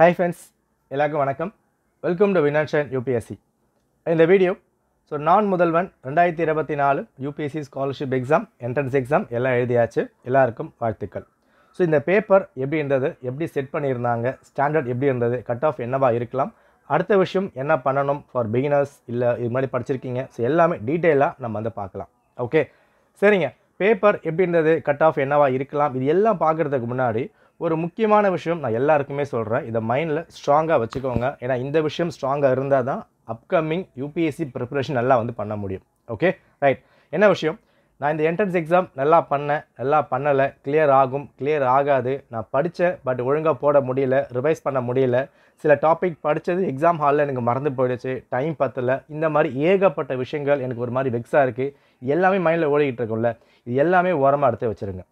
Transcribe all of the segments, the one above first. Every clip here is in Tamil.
ஹை ஃப்ரெண்ட்ஸ் எல்லாருக்கும் வணக்கம் வெல்கம் டு வினான்ஷன் யூபிஎஸ்சி இந்த வீடியோ ஸோ நான் முதல்வன் ரெண்டாயிரத்தி இருபத்தி நாலு UPSC scholarship exam entrance exam எல்லாம் எழுதியாச்சு எல்லாருக்கும் வாழ்த்துக்கள் ஸோ இந்த பேப்பர் எப்படி இருந்தது எப்படி செட் பண்ணியிருந்தாங்க ஸ்டாண்டர்ட் எப்படி இருந்தது கட் ஆஃப் என்னவாக இருக்கலாம் அடுத்த விஷயம் என்ன பண்ணணும் ஃபார் பிகினர்ஸ் இல்லை இது மாதிரி படிச்சிருக்கீங்க ஸோ எல்லாமே டீட்டெயிலாக நம்ம வந்து பார்க்கலாம் ஓகே சரிங்க பேப்பர் எப்படி இருந்தது கட் ஆஃப் என்னவாக இருக்கலாம் இது எல்லாம் பார்க்குறதுக்கு முன்னாடி ஒரு முக்கியமான விஷயம் நான் எல்லாருக்குமே சொல்கிறேன் இதை மைண்டில் ஸ்ட்ராங்காக வச்சுக்கோங்க ஏன்னா இந்த விஷயம் ஸ்ட்ராங்காக இருந்தால் தான் அப்கமிங் யூபிஎஸ்சி ப்ரிப்பரேஷன் நல்லா வந்து பண்ண முடியும் ஓகே ரைட் என்ன விஷயம் நான் இந்த என்ட்ரன்ஸ் எக்ஸாம் நல்லா பண்ணேன் நல்லா பண்ணலை கிளியர் ஆகும் கிளியர் ஆகாது நான் படித்தேன் பட் ஒழுங்காக போட முடியல ரிவைஸ் பண்ண முடியல சில டாபிக் படித்தது எக்ஸாம் ஹாலில் எனக்கு மறந்து போயிடுச்சு டைம் பத்தலை இந்த மாதிரி ஏகப்பட்ட விஷயங்கள் எனக்கு ஒரு மாதிரி வெக்ஸாக இருக்குது எல்லாமே மைண்டில் ஓடிக்கிட்டு இருக்கும்ல இது எல்லாமே ஓரமாக எடுத்து வச்சுருங்க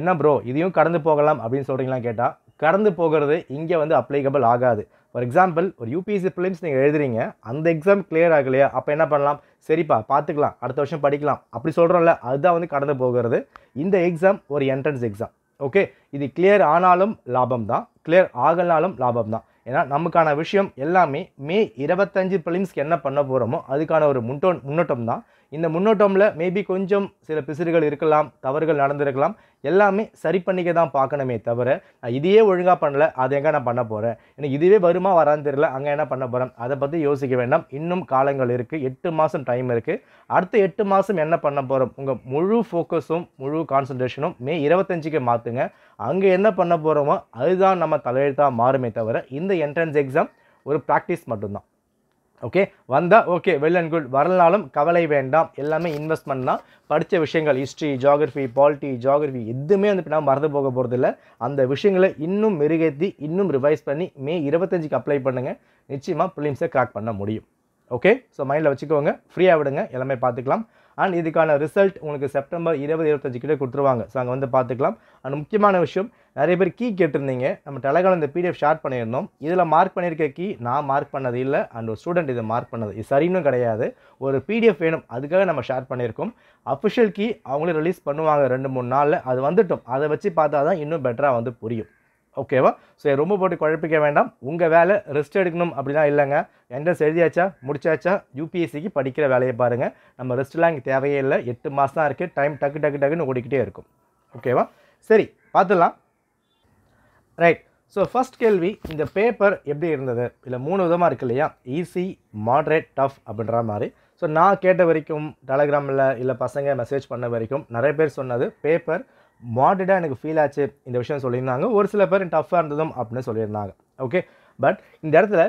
என்ன ப்ரோ இதையும் கடந்து போகலாம் அப்படின்னு சொல்கிறீங்களா கேட்டால் கடந்து போகிறது இங்கே வந்து அப்ளிகபிள் ஆகாது ஃபார் எக்ஸாம்பிள் ஒரு யூபிஎஸ்சி ஃபிலிம்ஸ் நீங்கள் எழுதுறீங்க அந்த எக்ஸாம் கிளியர் ஆகலையா அப்போ என்ன பண்ணலாம் சரிப்பா பார்த்துக்கலாம் அடுத்த வருஷம் படிக்கலாம் அப்படி சொல்கிறோம்ல அதுதான் வந்து கடந்து போகிறது இந்த எக்ஸாம் ஒரு என்ட்ரன்ஸ் எக்ஸாம் ஓகே இது கிளியர் ஆனாலும் லாபம் தான் கிளியர் ஆகலாலும் லாபம் தான் ஏன்னா நமக்கான விஷயம் எல்லாமே மே இருபத்தஞ்சு ஃபிலிம்ஸ்க்கு என்ன பண்ண போகிறோமோ அதுக்கான ஒரு முன்னோ முன்னோட்டம் தான் இந்த முன்னோட்டமில் மேபி கொஞ்சம் சில பிசிறுகள் இருக்கலாம் தவறுகள் நடந்திருக்கலாம் எல்லாமே சரி பண்ணிக்க தான் பார்க்கணுமே தவிர நான் இதையே ஒழுங்காக பண்ணல அதை எங்கே நான் பண்ண போகிறேன் எனக்கு இதுவே வருமா வரான்னு தெரியல அங்கே என்ன பண்ண போகிறேன் அதை பற்றி யோசிக்க வேண்டாம் இன்னும் காலங்கள் இருக்குது எட்டு மாதம் டைம் இருக்குது அடுத்த எட்டு மாதம் என்ன பண்ண போகிறோம் உங்கள் முழு ஃபோக்கஸும் முழு கான்சன்ட்ரேஷனும் மே இருபத்தஞ்சிக்கு மாற்றுங்க அங்கே என்ன பண்ண போகிறோமோ அதுதான் நம்ம தலையெழுத்தாக மாறுமே தவிர இந்த என்ட்ரன்ஸ் எக்ஸாம் ஒரு ப்ராக்டிஸ் மட்டும்தான் ஓகே வந்தால் ஓகே வெல் அண்ட் குட் வரலனாலும் கவலை வேண்டாம் எல்லாமே இன்வெஸ்ட்மெண்ட் தான் படித்த விஷயங்கள் ஹிஸ்ட்ரி ஜாகிரஃபி பாலிட்டி ஜாகிரஃபி எதுவுமே வந்து நான் மறந்து போக போகிறதில்ல அந்த விஷயங்களை இன்னும் மெருகேற்றி இன்னும் ரிவைஸ் பண்ணி மே இருபத்தஞ்சுக்கு அப்ளை பண்ணுங்கள் நிச்சயமாக ப்ரிலிம்ஸை கிராக் பண்ண முடியும் ஓகே ஸோ மைண்டில் வச்சுக்கோங்க ஃப்ரீயாக விடுங்க எல்லாமே பார்த்துக்கலாம் அண்ட் இதுக்கான ரிசல்ட் உங்களுக்கு செப்டம்பர் இருபது இருபத்தஞ்சு கிட்டே கொடுத்துருவாங்க ஸோ அங்கே வந்து பார்த்துக்கலாம் அண்ட் முக்கியமான விஷயம் நிறைய பேர் கீ கேட்டிருந்தீங்க நம்ம டெலகிராம் இந்த பிடிஎஃப் ஷேர் பண்ணியிருந்தோம் இதில் மார்க் பண்ணியிருக்க கீ நான் மார்க் பண்ணது இல்லை அண்ட் ஒரு ஸ்டூடெண்ட் இதை மார்க் பண்ணது இது சரின்னு கிடையாது ஒரு பிடிஎஃப் வேணும் அதுக்காக நம்ம ஷேர் பண்ணியிருக்கோம் அஃபிஷியல் கீ அவங்களே ரிலீஸ் பண்ணுவாங்க ரெண்டு மூணு நாளில் அது வந்துட்டோம் அதை வச்சு பார்த்தா தான் இன்னும் பெட்டராக வந்து புரியும் ஓகேவா ஸோ ரொம்ப போட்டு குழப்பிக்க வேண்டாம் உங்கள் வேலை ரெஸ்ட் எடுக்கணும் அப்படிலாம் இல்லைங்க என்ட்ரன்ஸ் எழுதியாச்சா முடிச்சாச்சா யூபிஎஸ்சிக்கு படிக்கிற வேலையை பாருங்கள் நம்ம ரெஸ்ட்லாம் இங்கே தேவையே இல்லை எட்டு மாதம் தான் இருக்குது டைம் டக்கு டக்கு டக்குன்னு ஓடிக்கிட்டே இருக்கும் ஓகேவா சரி பார்த்துடலாம் ரைட் ஸோ ஃபஸ்ட் கேள்வி இந்த பேப்பர் எப்படி இருந்தது இல்லை மூணு விதமாக இருக்கு இல்லையா ஈஸி மாட்ரேட் டஃப் அப்படின்ற மாதிரி ஸோ நான் கேட்ட வரைக்கும் டெலகிராமில் இல்லை பசங்க மெசேஜ் பண்ண வரைக்கும் நிறைய பேர் சொன்னது பேப்பர் மாடடாக எனக்கு ஃபீல் ஆச்சு இந்த விஷயம் சொல்லியிருந்தாங்க ஒரு சில பேர் டஃப்பாக இருந்ததும் அப்படின்னு சொல்லியிருந்தாங்க ஓகே பட் இந்த இடத்துல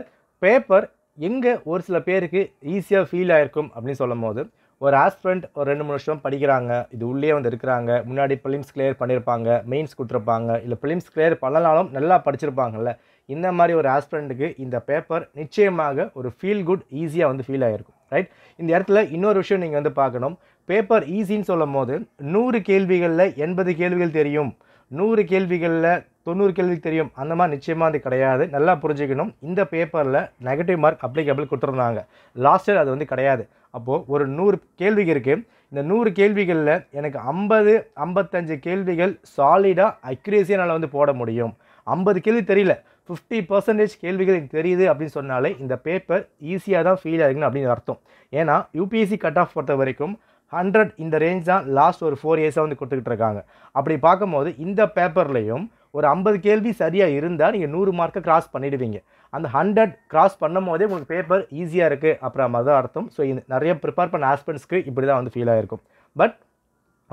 பேப்பர் எங்கே ஒரு சில பேருக்கு ஈஸியாக ஃபீல் ஆகிருக்கும் அப்படின்னு சொல்லும் போது ஒரு ஆஸ்பிரண்ட் ஒரு ரெண்டு மூணு வருஷம் படிக்கிறாங்க இது உள்ளே வந்து இருக்கிறாங்க முன்னாடி ஃபிலிம்ஸ் கிளியர் பண்ணியிருப்பாங்க மெயின்ஸ் கொடுத்துருப்பாங்க இல்லை ஃபிலிம்ஸ் கிளியர் பண்ணனாலும் நல்லா படிச்சிருப்பாங்கல்ல இந்த மாதிரி ஒரு ஆஸ்பிரண்ட்டுக்கு இந்த பேப்பர் நிச்சயமாக ஒரு ஃபீல் குட் ஈஸியாக வந்து ஃபீல் ஆகிருக்கும் ரைட் இந்த இடத்துல இன்னொரு விஷயம் நீங்கள் வந்து பார்க்கணும் பேப்பர் ஈஸின்னு சொல்லும் போது நூறு கேள்விகளில் எண்பது கேள்விகள் தெரியும் நூறு கேள்விகளில் தொண்ணூறு கேள்வி தெரியும் அந்த மாதிரி நிச்சயமாக அது கிடையாது நல்லா புரிஞ்சுக்கணும் இந்த பேப்பரில் நெகட்டிவ் மார்க் அப்ளிகபிள் கொடுத்துருந்தாங்க லாஸ்ட் இயர் அது வந்து கிடையாது அப்போது ஒரு நூறு கேள்வி இருக்குது இந்த நூறு கேள்விகளில் எனக்கு ஐம்பது ஐம்பத்தஞ்சு கேள்விகள் சாலிடாக அக்யூரேசியனால் வந்து போட முடியும் ஐம்பது கேள்வி தெரியல ஃபிஃப்டி பர்சன்டேஜ் கேள்விகள் எனக்கு தெரியுது அப்படின்னு சொன்னாலே இந்த பேப்பர் ஈஸியாக தான் ஃபீல் ஆகுதுன்னு அப்படின்னு அர்த்தம் ஏன்னா யூபிஎஸ்சி கட் ஆஃப் பொறுத்த வரைக்கும் ஹண்ட்ரட் இந்த ரேஞ்ச் தான் லாஸ்ட் ஒரு ஃபோர் இயர்ஸாக வந்து கொடுத்துக்கிட்டு இருக்காங்க அப்படி பார்க்கும்போது இந்த பேப்பர்லேயும் ஒரு ஐம்பது கேள்வி சரியாக இருந்தால் நீங்கள் நூறு மார்க்கை கிராஸ் பண்ணிடுவீங்க அந்த ஹண்ட்ரட் கிராஸ் பண்ணும் போதே உங்களுக்கு பேப்பர் ஈஸியாக இருக்குது அப்புறம் மாதிரி தான் அர்த்தம் ஸோ இது நிறைய ப்ரிப்பேர் பண்ண ஆஸ்பென்ட்ஸ்க்கு இப்படி தான் வந்து ஃபீல் ஆகிருக்கும் பட்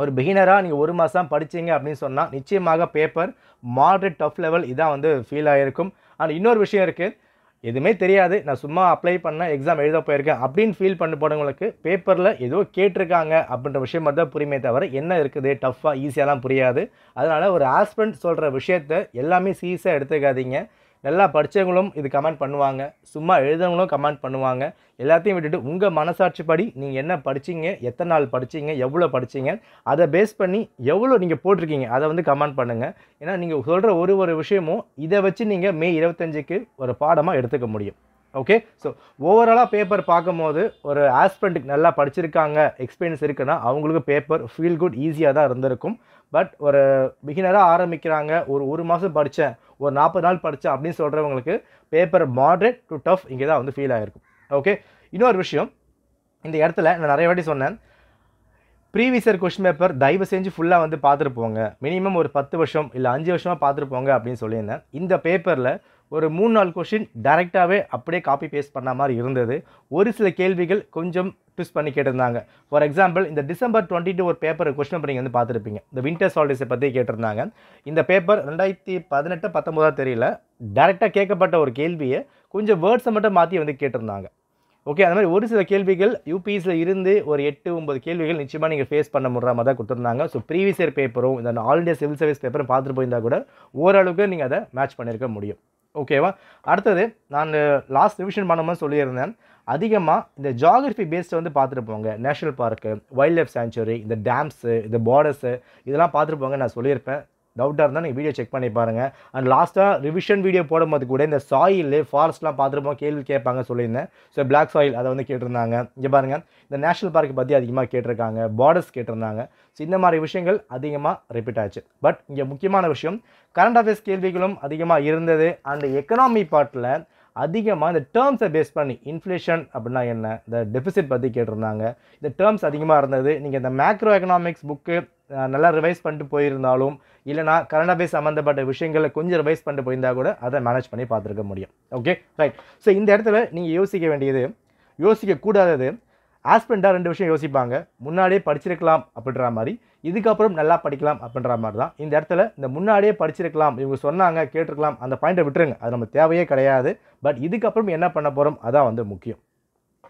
ஒரு பிகினராக நீங்கள் ஒரு மாதம் படித்தீங்க அப்படின்னு சொன்னால் நிச்சயமாக பேப்பர் மாட்ரேட் டஃப் லெவல் இதான் வந்து ஃபீல் ஆகிருக்கும் அண்ட் இன்னொரு விஷயம் இருக்குது எதுவுமே தெரியாது நான் சும்மா அப்ளை பண்ண எக்ஸாம் எழுத போயிருக்கேன் அப்படின்னு ஃபீல் பண்ண போனவங்களுக்கு பேப்பரில் ஏதோ கேட்டிருக்காங்க அப்படின்ற விஷயம் மட்டும் தான் புரியுமே தவிர என்ன இருக்குது டஃப்பாக ஈஸியாலாம் புரியாது அதனால் ஒரு ஆஸ்பெண்ட் சொல்கிற விஷயத்த எல்லாமே சீஸாக எடுத்துக்காதீங்க நல்லா படித்தவங்களும் இது கமெண்ட் பண்ணுவாங்க சும்மா எழுதவங்களும் கமெண்ட் பண்ணுவாங்க எல்லாத்தையும் விட்டுட்டு உங்கள் மனசாட்சிப்படி நீங்கள் என்ன படிச்சிங்க எத்தனை நாள் படிச்சிங்க எவ்வளோ படிச்சிங்க அதை பேஸ் பண்ணி எவ்வளோ நீங்கள் போட்டிருக்கீங்க அதை வந்து கமெண்ட் பண்ணுங்கள் ஏன்னா நீங்கள் சொல்கிற ஒரு ஒரு விஷயமும் இதை வச்சு நீங்கள் மே இருபத்தஞ்சுக்கு ஒரு பாடமாக எடுத்துக்க முடியும் ஓகே ஸோ ஓவராலாக பேப்பர் பார்க்கும்போது ஒரு ஆஸ்பெண்ட்டுக்கு நல்லா படிச்சிருக்காங்க எக்ஸ்பீரியன்ஸ் இருக்குன்னா அவங்களுக்கு பேப்பர் ஃபீல் குட் ஈஸியாக தான் இருந்திருக்கும் பட் ஒரு பிகினராக ஆரம்பிக்கிறாங்க ஒரு ஒரு மாதம் படித்தேன் ஒரு நாற்பது நாள் படித்தேன் அப்படின்னு சொல்கிறவங்களுக்கு பேப்பர் மாட்ரேட் டு டஃப் இங்கே தான் வந்து ஃபீல் ஆகிருக்கும் ஓகே இன்னொரு விஷயம் இந்த இடத்துல நான் நிறைய வாட்டி சொன்னேன் ப்ரீவியஸர் கொஷின் பேப்பர் தயவு செஞ்சு ஃபுல்லாக வந்து பார்த்துட்டு போங்க மினிமம் ஒரு பத்து வருஷம் இல்லை அஞ்சு வருஷமாக போங்க அப்படின்னு சொல்லியிருந்தேன் இந்த பேப்பரில் ஒரு மூணு நாள் கொஷின் டைரெக்டாகவே அப்படியே காப்பி பேஸ்ட் பண்ண மாதிரி இருந்தது ஒரு சில கேள்விகள் கொஞ்சம் ட்விஸ்ட் பண்ணி கேட்டிருந்தாங்க ஃபார் எக்ஸாம்பிள் இந்த டிசம்பர் டுவெண்ட்டி டூ ஒரு பேப்பர் கொஸ்டின் நீங்கள் வந்து பார்த்துருப்பீங்க இந்த வின்டர் ஹாலிடேஸை பற்றி கேட்டிருந்தாங்க இந்த பேப்பர் ரெண்டாயிரத்தி பதினெட்டு பத்தொம்போதா தெரியல டேரெக்டாக கேட்கப்பட்ட ஒரு கேள்வியை கொஞ்சம் வேர்ட்ஸை மட்டும் மாற்றி வந்து கேட்டிருந்தாங்க ஓகே அந்த மாதிரி ஒரு சில கேள்விகள் யூபிஎஸ்சியில் இருந்து ஒரு எட்டு ஒன்பது கேள்விகள் நிச்சயமாக நீங்கள் ஃபேஸ் பண்ண முடியாத மாதிரி தான் கொடுத்துருந்தாங்க ஸோ ப்ரீவியஸ் இயர் பேப்பரும் இந்த ஆல் இண்டியா சிவில் சர்வீஸ் பேப்பரும் பார்த்துட்டு போயிருந்தால் கூட ஓரளவுக்கு நீங்கள் அதை மேட்ச் பண்ணியிருக்க முடியும் ஓகேவா அடுத்தது நான் லாஸ்ட் ரிவிஷன் பண்ணும்போது சொல்லியிருந்தேன் அதிகமாக இந்த ஜாகிரஃபி பேஸ்டை வந்து பார்த்துருப்போங்க national park wildlife sanctuary இந்த டேம்ஸு இந்த பார்டர்ஸு இதெல்லாம் பார்த்துருப்போங்க நான் சொல்லியிருப்பேன் டவுட்டாக இருந்தால் நீங்கள் வீடியோ செக் பண்ணி பாருங்கள் அண்ட் லாஸ்ட்டாக ரிவிஷன் வீடியோ போடும்போது கூட இந்த சாயில் ஃபாரஸ்ட்லாம் பார்த்துருப்போம் கேள்வி கேட்பாங்க சொல்லியிருந்தேன் ஸோ பிளாக் சாயில் அதை வந்து கேட்டிருந்தாங்க இங்கே பாருங்கள் இந்த நேஷனல் பார்க்கை பற்றி அதிகமாக கேட்டிருக்காங்க பார்டர்ஸ் கேட்டிருந்தாங்க ஸோ இந்த மாதிரி விஷயங்கள் அதிகமாக ரிப்பீட் ஆச்சு பட் இங்கே முக்கியமான விஷயம் கரண்ட் அஃபேர்ஸ் கேள்விகளும் அதிகமாக இருந்தது அண்ட் எக்கனாமி பார்ட்டில் அதிகமாக இந்த டேர்ம்ஸை பேஸ் பண்ணி இன்ஃப்ளேஷன் அப்படின்னா என்ன இந்த டெபிசிட் பற்றி கேட்டிருந்தாங்க இந்த டேர்ம்ஸ் அதிகமாக இருந்தது நீங்கள் இந்த மேக்ரோ எக்கனாமிக்ஸ் புக்கு நல்லா ரிவைஸ் பண்ணிட்டு போயிருந்தாலும் இல்லைனா கரண்ட் அஃபேர்ஸ் சம்மந்தப்பட்ட விஷயங்களை கொஞ்சம் ரிவைஸ் பண்ணிட்டு போயிருந்தால் கூட அதை மேனேஜ் பண்ணி பார்த்துருக்க முடியும் ஓகே ரைட் ஸோ இந்த இடத்துல நீங்கள் யோசிக்க வேண்டியது யோசிக்கக்கூடாதது ஆஸ்பெண்டாக ரெண்டு விஷயம் யோசிப்பாங்க முன்னாடியே படிச்சிருக்கலாம் அப்படின்ற மாதிரி இதுக்கப்புறம் நல்லா படிக்கலாம் அப்படின்ற மாதிரி தான் இந்த இடத்துல இந்த முன்னாடியே படிச்சிருக்கலாம் இவங்க சொன்னாங்க கேட்டிருக்கலாம் அந்த பாயிண்ட்டை விட்டுருங்க அது நம்ம தேவையே கிடையாது பட் இதுக்கப்புறம் என்ன பண்ண போகிறோம் அதான் வந்து முக்கியம்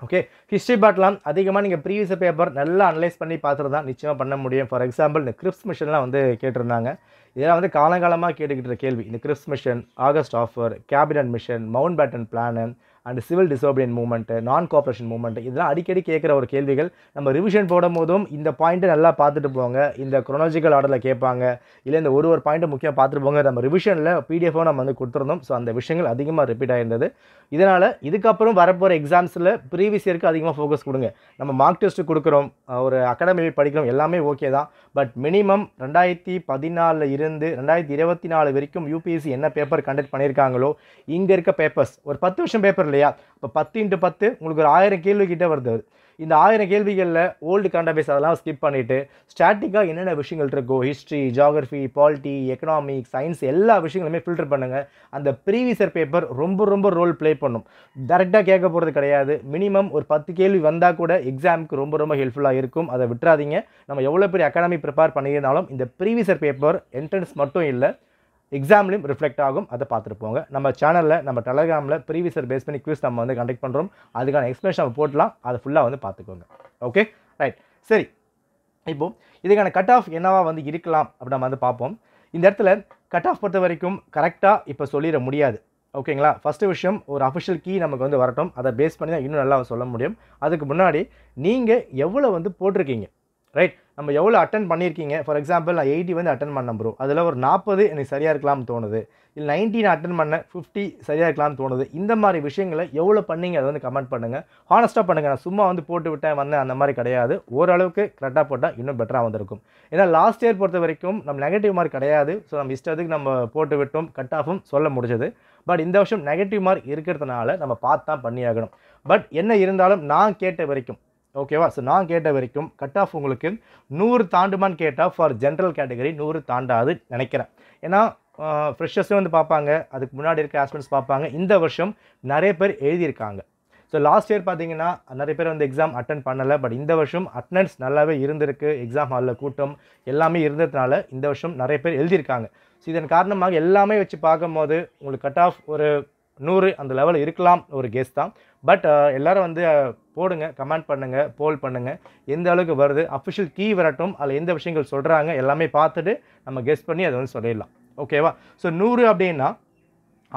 ஓகே ஹிஸ்ட்ரி பாட்லாம் அதிகமாக நீங்கள் ப்ரீவியஸ் பேப்பர் நல்லா அனலைஸ் பண்ணி பார்த்துட்டு தான் நிச்சயமாக பண்ண முடியும் ஃபார் எக்ஸாம்பிள் இந்த கிரிப்ஸ் மிஷன்லாம் வந்து கேட்டிருந்தாங்க இதெல்லாம் வந்து காலங்காலமாக கேட்டுக்கிட்டு கேள்வி இந்த Cripps mission August offer cabinet mission Mountbatten plan and civil disobedience movement non cooperation movement இதெல்லாம் அடிக்கடி கேட்குற ஒரு கேள்விகள் நம்ம ரிவிஷன் போடும் போதும் இந்த பாயிண்ட்டை நல்லா பார்த்துட்டு போங்க இந்த குரோனாலஜிக்கல் ஆர்டரில் கேட்பாங்க இல்லை இந்த ஒரு ஒரு பாயிண்ட்டை முக்கியம் பார்த்துட்டு போங்க நம்ம ரிவிஷனில் பிடிஎஃபோ நம்ம வந்து கொடுத்துருந்தோம் ஸோ அந்த விஷயங்கள் அதிகமாக ரிப்பீட் ஆகிருந்தது இதனால் இதுக்கப்புறம் வரப்போகிற எக்ஸாம்ஸில் ப்ரீவியஸ் இயருக்கு அதிகமாக ஃபோக்கஸ் கொடுங்க நம்ம மார்க் டெஸ்ட்டு கொடுக்குறோம் ஒரு அகாடமி படிக்கிறோம் எல்லாமே ஓகே தான் பட் மினிமம் ரெண்டாயிரத்தி பதினாலில் இருந்து ரெண்டாயிரத்தி இருபத்தி நாலு வரைக்கும் யூபிஎஸ்சி என்ன பேப்பர் கண்டக்ட் பண்ணியிருக்காங்களோ இங்கே இருக்க பேப்பர்ஸ் ஒரு பத்து வருஷம் பேப்பர் இல்லையா இல்லையா இப்போ பத்து இன்ட்டு பத்து உங்களுக்கு ஒரு ஆயிரம் கேள்விக்கிட்டே வருது இந்த ஆயிரம் கேள்விகளில் ஓல்டு கண்டபேஸ் அதெல்லாம் ஸ்கிப் பண்ணிவிட்டு ஸ்டாட்டிக்காக என்னென்ன விஷயங்கள் இருக்கோ history geography polity economics science எல்லா விஷயங்களுமே ஃபில்டர் பண்ணுங்கள் அந்த ப்ரீவிசர் பேப்பர் ரொம்ப ரொம்ப ரோல் ப்ளே பண்ணும் டேரெக்டாக கேட்க போகிறது கிடையாது மினிமம் ஒரு பத்து கேள்வி வந்தால் கூட எக்ஸாமுக்கு ரொம்ப ரொம்ப ஹெல்ப்ஃபுல்லாக இருக்கும் அதை விட்டுறாதீங்க நம்ம எவ்வளோ பெரிய அகாடமி ப்ரிப்பேர் பண்ணியிருந்தாலும் இந்த ப்ரீவிசர் பேப்பர் என்ட்ரன்ஸ் மட்டும் இல்லை எக்ஸாம்லையும் ரிஃப்ளெக்ட் ஆகும் அதை பார்த்துட்டு போங்க நம்ம சேனலில் நம்ம டெலகிராமில் ப்ரீவியஸர் பேஸ் பண்ணி குவிஸ் நம்ம வந்து கண்டக்ட் பண்ணுறோம் அதுக்கான எக்ஸ்பிளேஷன் நம்ம போட்டலாம் அதை ஃபுல்லாக வந்து பார்த்துக்கோங்க ஓகே ரைட் சரி இப்போது இதுக்கான கட் ஆஃப் என்னவா வந்து இருக்கலாம் அப்படி நம்ம வந்து பார்ப்போம் இந்த இடத்துல கட் ஆஃப் பொறுத்த வரைக்கும் கரெக்டாக இப்போ சொல்லிட முடியாது ஓகேங்களா ஃபஸ்ட்டு விஷயம் ஒரு அஃபிஷியல் கீ நமக்கு வந்து வரட்டும் அதை பேஸ் பண்ணி தான் இன்னும் நல்லா சொல்ல முடியும் அதுக்கு முன்னாடி நீங்கள் எவ்வளோ வந்து போட்டிருக்கீங்க ரைட் நம்ம எவ்வளோ அட்டன் பண்ணியிருக்கீங்க ஃபார் எக்ஸாம்பிள் நான் எயிட்டி வந்து அட்டன் பண்ண ப்ரோ அதில் ஒரு நாற்பது எனக்கு சரியாக இருக்கலாம்னு தோணுது இல்லை நைன்டி நான் அட்டன் பண்ணேன் ஃபிஃப்டி சரியாக இருக்கலாம்னு தோணுது இந்த மாதிரி விஷயங்களை எவ்வளோ பண்ணிங்க அதை வந்து கமெண்ட் பண்ணுங்கள் ஹானஸ்ட்டாக பண்ணுங்கள் நான் சும்மா வந்து போட்டு விட்டேன் வந்தேன் அந்த மாதிரி கிடையாது ஓரளவுக்கு கரெக்டாக போட்டால் இன்னும் பெட்டராக வந்திருக்கும் ஏன்னா லாஸ்ட் இயர் பொறுத்த வரைக்கும் நம்ம நெகட்டிவ் மார்க் கிடையாது ஸோ நம்ம இஷ்டத்துக்கு நம்ம போட்டு விட்டோம் கட் ஆஃபும் சொல்ல முடிஞ்சது பட் இந்த வருஷம் நெகட்டிவ் மார்க் இருக்கிறதுனால நம்ம பார்த்து தான் பண்ணியாகணும் பட் என்ன இருந்தாலும் நான் கேட்ட வரைக்கும் ஓகேவா ஸோ நான் கேட்ட வரைக்கும் கட் ஆஃப் உங்களுக்கு நூறு தாண்டுமான்னு கேட்டால் ஃபார் ஜென்ரல் கேட்டகரி நூறு தாண்டாது நினைக்கிறேன் ஏன்னா ஃப்ரெஷர்ஸும் வந்து பார்ப்பாங்க அதுக்கு முன்னாடி இருக்க ஆஸ்பிரன்ஸ் பார்ப்பாங்க இந்த வருஷம் நிறைய பேர் எழுதியிருக்காங்க ஸோ லாஸ்ட் இயர் பார்த்தீங்கன்னா நிறைய பேர் வந்து எக்ஸாம் அட்டன் பண்ணலை பட் இந்த வருஷம் அட்டண்டன்ஸ் நல்லாவே இருந்திருக்கு எக்ஸாம் ஹாலில் கூட்டம் எல்லாமே இருந்ததுனால இந்த வருஷம் நிறைய பேர் எழுதியிருக்காங்க ஸோ இதன் காரணமாக எல்லாமே வச்சு பார்க்கும்போது உங்களுக்கு கட் ஆஃப் ஒரு நூறு அந்த லெவலில் இருக்கலாம் ஒரு கெஸ் தான் பட் uh, எல்லோரும் வந்து uh, போடுங்க கமெண்ட் பண்ணுங்கள் போல் பண்ணுங்கள் எந்த அளவுக்கு வருது அஃபிஷியல் கீ வரட்டும் அதில் எந்த விஷயங்கள் சொல்கிறாங்க எல்லாமே பார்த்துட்டு நம்ம கெஸ் பண்ணி அதை வந்து சொல்லிடலாம் ஓகேவா ஸோ நூறு அப்படின்னா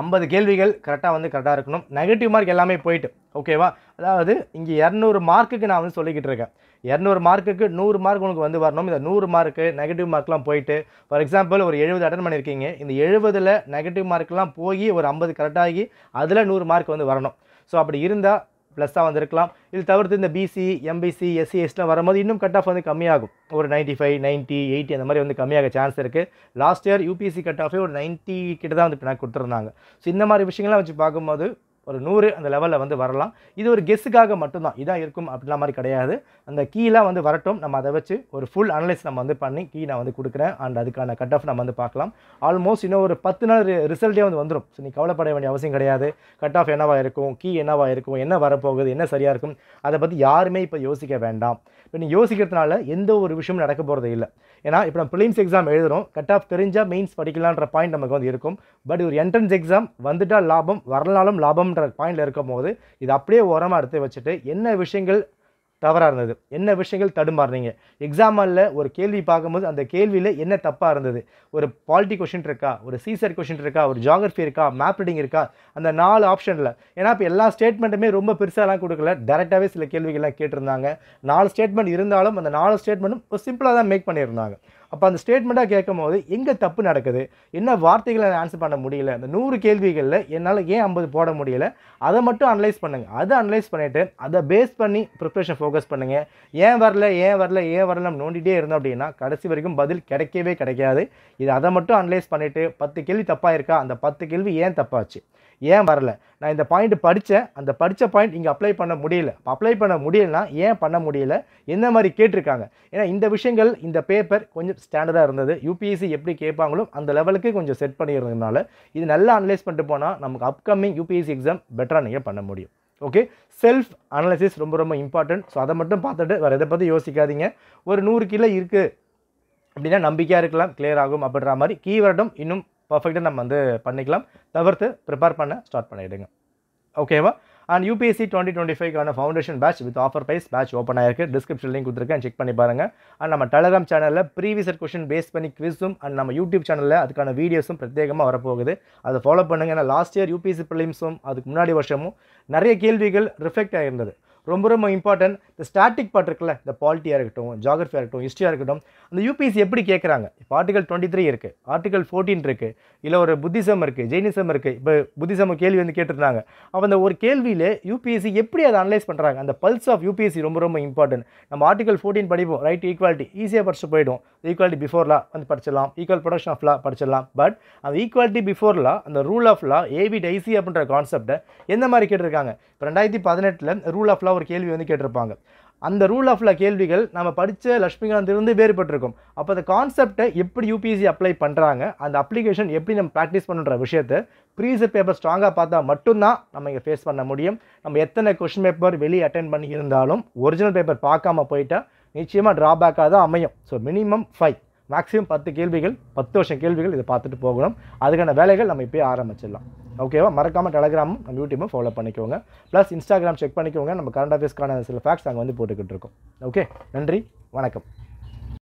ஐம்பது கேள்விகள் கரெக்டாக வந்து கரெக்டாக இருக்கணும் நெகட்டிவ் மார்க் எல்லாமே போயிட்டு ஓகேவா அதாவது இங்கே இரநூறு மார்க்குக்கு நான் வந்து சொல்லிக்கிட்டு இருக்கேன் இரநூறு மார்க்குக்கு நூறு மார்க் உங்களுக்கு வந்து வரணும் இந்த நூறு மார்க்கு நெகட்டிவ் மார்க்லாம் போயிட்டு ஃபார் எக்ஸாம்பிள் ஒரு எழுபது அட்டன் பண்ணியிருக்கீங்க இந்த எழுபதில் நெகட்டிவ் மார்க்லாம் போய் ஒரு ஐம்பது கரெக்டாகி அதில் நூறு மார்க் வந்து வரணும் ஸோ அப்படி இருந்தால் ப்ளஸ்ஸாக வந்திருக்கலாம் இது தவிர்த்து இந்த பிசி எம்பிசி எஸ்சி எஸ்லாம் வரும்போது இன்னும் கட் ஆஃப் வந்து கம்மியாகும் ஒரு நைன்ட்டி ஃபைவ் நைன்ட்டி எயிட்டி அந்த மாதிரி வந்து கம்மியாக சான்ஸ் இருக்குது லாஸ்ட் இயர் யூபிஎஸ்சி கட் ஆஃபே ஒரு நைன்ட்டி கிட்ட தான் வந்து பின்னாடி கொடுத்துருந்தாங்க ஸோ இந்த மாதிரி விஷயங்கள்லாம் வச்சு பார்க்கும்போது ஒரு நூறு அந்த லெவலில் வந்து வரலாம் இது ஒரு கெஸுக்காக மட்டும்தான் இதாக இருக்கும் அப்படிலாம் மாதிரி கிடையாது அந்த கீலாம் வந்து வரட்டும் நம்ம அதை வச்சு ஒரு ஃபுல் அனலைஸ் நம்ம வந்து பண்ணி கீ நான் வந்து கொடுக்குறேன் அண்ட் அதுக்கான கட் ஆஃப் நம்ம வந்து பார்க்கலாம் ஆல்மோஸ்ட் இன்னும் ஒரு பத்து நாள் ரிசல்ட்டே வந்து வந்துடும் ஸோ நீ கவலைப்பட வேண்டிய அவசியம் கிடையாது கட் ஆஃப் என்னவாக இருக்கும் கீ என்னவாக இருக்கும் என்ன வரப்போகுது என்ன சரியாக இருக்கும் அதை பற்றி யாருமே இப்போ யோசிக்க வேண்டாம் இப்போ நீ யோசிக்கிறதுனால எந்த ஒரு விஷயமும் நடக்க போகிறது இல்லை ஏன்னா இப்போ நம்ம பிலிம்ஸ் எக்ஸாம் எழுதுகிறோம் கட் ஆஃப் தெரிஞ்சால் மெயின்ஸ் படிக்கலான்ற பாயிண்ட் நமக்கு வந்து இருக்கும் பட் ஒரு என்ட்ரன்ஸ் எக்ஸாம் வந்துட்டால் லாபம் வரலாலும் லாபம் அப்படின்ற பாயிண்டில் இருக்கும் போது இது அப்படியே உரமாக எடுத்து வச்சுட்டு என்ன விஷயங்கள் தவறாக இருந்தது என்ன விஷயங்கள் தடுமாறுனீங்க எக்ஸாமில் ஒரு கேள்வி பார்க்கும்போது அந்த கேள்வியில் என்ன தப்பாக இருந்தது ஒரு பாலிட்டி கொஷின் இருக்கா ஒரு சீசர் கொஷின் இருக்கா ஒரு ஜாகிரஃபி இருக்கா மேப் ரீடிங் இருக்கா அந்த நாலு ஆப்ஷனில் ஏன்னா இப்போ எல்லா ஸ்டேட்மெண்ட்டுமே ரொம்ப பெருசாலாம் கொடுக்கல டேரெக்டாகவே சில கேள்விகள்லாம் கேட்டிருந்தாங்க நாலு ஸ்டேட்மெண்ட் இருந்தாலும் அந்த நாலு ஸ்டேட்மெண்ட்டும் சிம்பிளாக தான் மேக் பண்ணியிருந்தாங்க அப்போ அந்த ஸ்டேட்மெண்ட்டாக கேட்கும் போது எங்கே தப்பு நடக்குது என்ன வார்த்தைகளை ஆன்சர் பண்ண முடியல அந்த நூறு கேள்விகளில் என்னால் ஏன் ஐம்பது போட முடியல அதை மட்டும் அனலைஸ் பண்ணுங்கள் அதை அனலைஸ் பண்ணிவிட்டு அதை பேஸ் பண்ணி ப்ரிப்ரேஷன் ஃபோக்கஸ் பண்ணுங்கள் ஏன் வரல ஏன் வரல ஏன் வரல நம்ம நோண்டிகிட்டே இருந்தோம் அப்படின்னா கடைசி வரைக்கும் பதில் கிடைக்கவே கிடைக்காது இது அதை மட்டும் அனலைஸ் பண்ணிவிட்டு பத்து கேள்வி தப்பாக இருக்கா அந்த பத்து கேள்வி ஏன் தப்பாச்சு ஏன் வரல நான் இந்த பாயிண்ட் படித்தேன் அந்த படித்த பாயிண்ட் இங்கே அப்ளை பண்ண முடியல அப்ளை பண்ண முடியலனா ஏன் பண்ண முடியல என்ன மாதிரி கேட்டிருக்காங்க ஏன்னா இந்த விஷயங்கள் இந்த பேப்பர் கொஞ்சம் ஸ்டாண்டர்டாக இருந்தது யூபிஎஸ்சி எப்படி கேட்பாங்களோ அந்த லெவலுக்கு கொஞ்சம் செட் பண்ணிடுறதுனால இது நல்லா அனலைஸ் பண்ணிட்டு போனால் நமக்கு அப்கமிங் யூபிஎஸ்சி எக்ஸாம் பெட்டராக நீங்கள் பண்ண முடியும் ஓகே செல்ஃப் அனாலிசிஸ் ரொம்ப ரொம்ப இம்பார்ட்டன்ட் ஸோ அதை மட்டும் பார்த்துட்டு வேறு எதை பற்றி யோசிக்காதீங்க ஒரு நூறு கிலோ இருக்குது அப்படின்னா நம்பிக்கையாக இருக்கலாம் கிளியர் ஆகும் அப்படின்ற மாதிரி கீவர்டும் இன்னும் பர்ஃபெக்டாக நம்ம வந்து பண்ணிக்கலாம் தவிர்த்து ப்ரிப்பேர் பண்ண ஸ்டார்ட் பண்ணிவிடுங்க ஓகேவா அண்ட் யூபிஎஸ்சி டுவெண்ட்டி டுவெண்ட்டி ஃபைவ்க்கான foundation batch with offer prices batch open ஆயிருக்கு டிஸ்கிரிப்ஷன் லிங்க் கொடுத்துருக்கேன் செக் பண்ணி பாருங்கள் அண்ட் நம்ம டெலகிராம் சேனலில் ப்ரீவியஸர் கொஷின் பேஸ் பண்ணி குவிஸும் அண்ட் நம்ம யூடியூப் சேனலில் அதுக்கான வீடியோஸும் பிரத்யேகமாக வரப்போகுது அதை ஃபாலோ பண்ணுங்கள் ஏன்னா லாஸ்ட் இயர் யூபிஎஸ்சி பிலிம்ஸும் அதுக்கு முன்னாடி வருஷமும் நிறைய கேள்விகள் ரிஃப்ளெக்ட் ஆகிருந்தது ரொம்ப ரொம்ப இம்பார்ட்டன்ட் இந்த ஸ்டாட்டிக் பார்ட் இருக்குல்ல இந்த பாலிட்டியாக இருக்கட்டும் ஜாகிரஃபியாக இருக்கட்டும் ஹிஸ்ட்ரியாக இருக்கட்டும் அந்த யூபிஎஸ்சி எப்படி கேட்குறாங்க இப்போ ஆர்டிகல் டுவெண்ட்டி த்ரீ இருக்குது ஆர்டிகல் ஃபோர்டீன் இருக்குது இல்லை ஒரு புத்திசம் இருக்குது ஜெயினிசம் இருக்குது இப்போ புத்திசம் கேள்வி வந்து கேட்டிருந்தாங்க அப்போ அந்த ஒரு கேள்வியில் யூபிஎஸ்சி எப்படி அதை அனலைஸ் பண்ணுறாங்க அந்த பல்ஸ் ஆஃப் யூபிஎஸ்சி ரொம்ப ரொம்ப இம்பார்ட்டன்ட் நம்ம ஆர்டிகல் ஃபோர்டீன் படிப்போம் ரைட் ஈக்குவாலிட்டி ஈஸியாக படிச்சு போயிடும் ஈக்குவாலிட்டி பிஃபோர்லா வந்து படிச்சிடலாம் ஈக்குவல் ப்ரொடக்ஷன் ஆஃப் லா படிச்சிடலாம் பட் அந்த ஈக்குவாலிட்டி பிஃபோர்லா அந்த rule of law A V Dicey அப்படின்ற கான்செப்டை எந்த மாதிரி கேட்டிருக்காங்க இப்போ ரெண்டாயிரத்தி பதினெட்டில் ரூல் ஆஃப் லா கண்டிப்பாக ஒரு கேள்வி வந்து கேட்டிருப்பாங்க அந்த ரூல் ஆஃப்ல கேள்விகள் நம்ம படித்த லட்சுமிகாந்திலிருந்து வேறுபட்டிருக்கும் அப்போ அந்த கான்செப்டை எப்படி யூபிஎஸ்சி அப்ளை பண்ணுறாங்க அந்த அப்ளிகேஷன் எப்படி நம்ம ப்ராக்டிஸ் பண்ணுற விஷயத்தை ப்ரீசர் பேப்பர் ஸ்ட்ராங்காக பார்த்தா மட்டும்தான் நம்ம இங்கே ஃபேஸ் பண்ண முடியும் நம்ம எத்தனை கொஷின் பேப்பர் வெளியே அட்டன் பண்ணியிருந்தாலும் ஒரிஜினல் பேப்பர் பார்க்காம போயிட்டால் நிச்சயமாக ட்ராபேக்காக தான் அமையும் ஸோ மினிமம் ஃபைவ் மேக்ஸிமம் பத்து கேள்விகள் பத்து வருஷம் கேள்விகள் இதை பார்த்துட்டு போகணும் அதுக்கான வேலைகள் நம்ம இப்போயே ஆரம்பிச்சிடலாம் ஓகேவா மறக்காமல் டெலகிராமும் நம்ம யூடியூபும் ஃபாலோ பண்ணிக்கோங்க ப்ளஸ் இன்ஸ்டாகிராம் செக் பண்ணிக்கோங்க நம்ம கரண்ட் அஃபேர்ஸ்க்கான சில ஃபேக்ட்ஸ் அங்கே வந்து போட்டுக்கிட்டு இருக்கோம் ஓகே நன்றி வணக்கம்